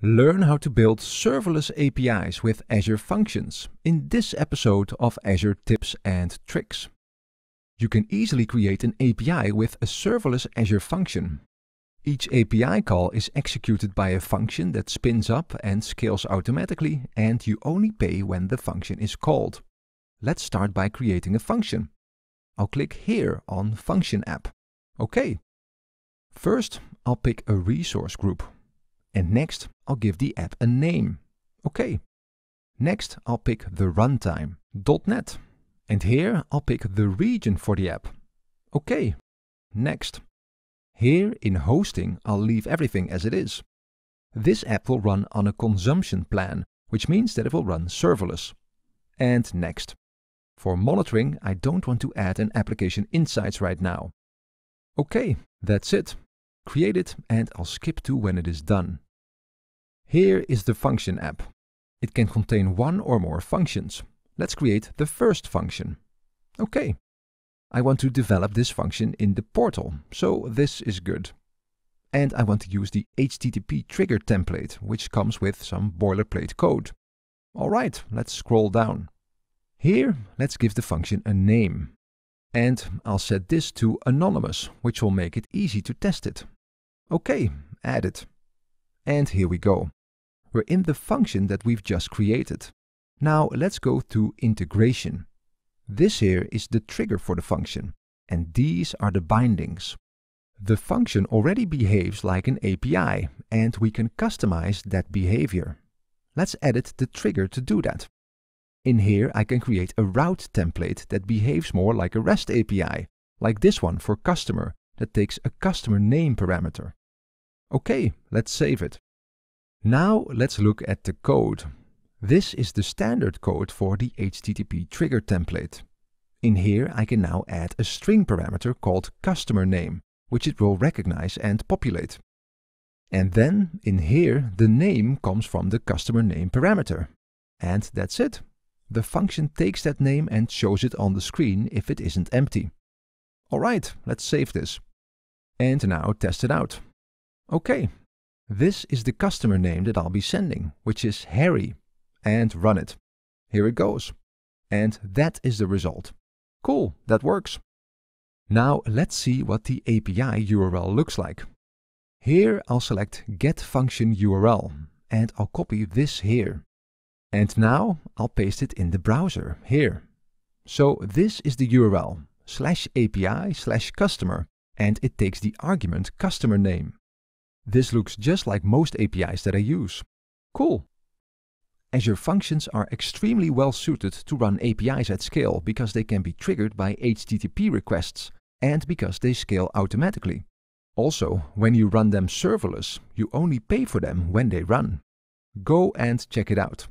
Learn how to build serverless APIs with Azure Functions in this episode of Azure Tips and Tricks. You can easily create an API with a serverless Azure function. Each API call is executed by a function that spins up and scales automatically and you only pay when the function is called. Let's start by creating a function. I'll click here on Function App. OK. First, I'll pick a resource group and next, I'll give the app a name. Okay. Next, I'll pick the runtime, .NET. And here, I'll pick the region for the app. Okay. Next. Here in hosting, I'll leave everything as it is. This app will run on a consumption plan, which means that it will run serverless. And next. For monitoring, I don't want to add an application insights right now. Okay, that's it. Create it and I'll skip to when it is done. Here is the function app. It can contain one or more functions. Let's create the first function. Okay. I want to develop this function in the portal, so this is good. And I want to use the HTTP trigger template, which comes with some boilerplate code. All right, let's scroll down. Here, let's give the function a name. And I'll set this to anonymous, which will make it easy to test it. Okay, add it. And here we go we're in the function that we've just created. Now let's go to integration. This here is the trigger for the function, and these are the bindings. The function already behaves like an API, and we can customize that behavior. Let's edit the trigger to do that. In here I can create a route template that behaves more like a REST API, like this one for customer, that takes a customer name parameter. Okay, let's save it. Now let's look at the code. This is the standard code for the HTTP trigger template. In here I can now add a string parameter called customer name, which it will recognize and populate. And then in here the name comes from the customer name parameter. And that's it. The function takes that name and shows it on the screen if it isn't empty. Alright, let's save this. And now test it out. Okay, this is the customer name that I'll be sending, which is Harry, and run it. Here it goes. And that is the result. Cool, that works. Now let's see what the API URL looks like. Here I'll select get function URL and I'll copy this here. And now I'll paste it in the browser here. So this is the URL slash API slash customer and it takes the argument customer name. This looks just like most APIs that I use. Cool! Azure Functions are extremely well suited to run APIs at scale because they can be triggered by HTTP requests and because they scale automatically. Also, when you run them serverless, you only pay for them when they run. Go and check it out.